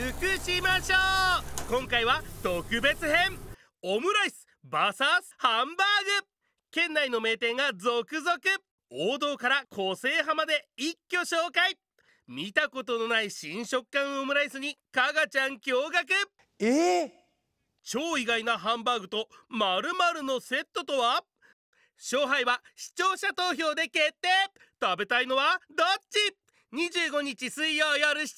福島賞今回は特別編オムライスースハンバーグ県内の名店が続々王道から個性派まで一挙紹介見たことのない新食感オムライスにかがちゃん驚愕えー、超意外なハンバーグと〇〇のセットとは勝敗は視聴者投票で決定食べたいのはどっち25日水曜夜7時